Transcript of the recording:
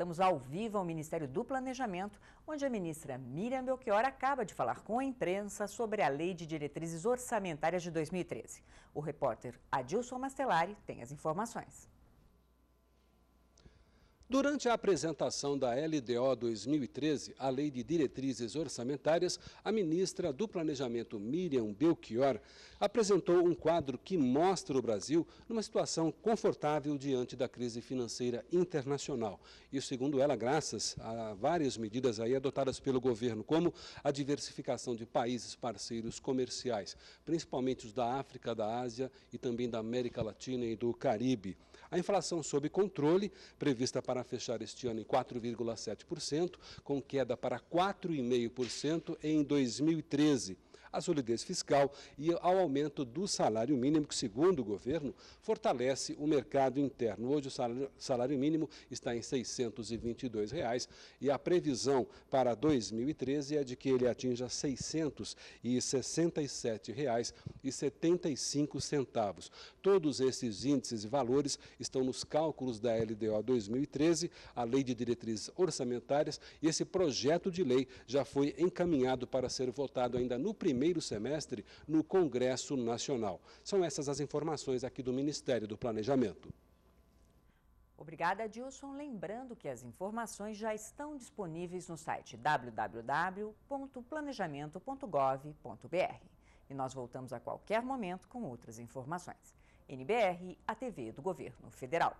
Voltamos ao vivo ao Ministério do Planejamento, onde a ministra Miriam Belchior acaba de falar com a imprensa sobre a Lei de Diretrizes Orçamentárias de 2013. O repórter Adilson Mastelari tem as informações. Durante a apresentação da LDO 2013, a Lei de Diretrizes Orçamentárias, a ministra do Planejamento, Miriam Belchior, apresentou um quadro que mostra o Brasil numa situação confortável diante da crise financeira internacional. E segundo ela, graças a várias medidas aí adotadas pelo governo, como a diversificação de países parceiros comerciais, principalmente os da África, da Ásia e também da América Latina e do Caribe. A inflação sob controle, prevista para para fechar este ano em 4,7%, com queda para 4,5% em 2013 à solidez fiscal e ao aumento do salário mínimo, que, segundo o governo, fortalece o mercado interno. Hoje, o salário, mínimo está em R$ 622 reais, e a previsão para 2013 é de que ele atinja R$ 667,75. Todos esses índices e valores estão nos cálculos da LDO 2013, a Lei de Diretrizes Orçamentárias, e esse projeto de lei já foi encaminhado para ser votado ainda no primeiro primeiro semestre no Congresso Nacional. São essas as informações aqui do Ministério do Planejamento. Obrigada, Dilson. Lembrando que as informações já estão disponíveis no site www.planejamento.gov.br. E nós voltamos a qualquer momento com outras informações. NBR, a TV do Governo Federal.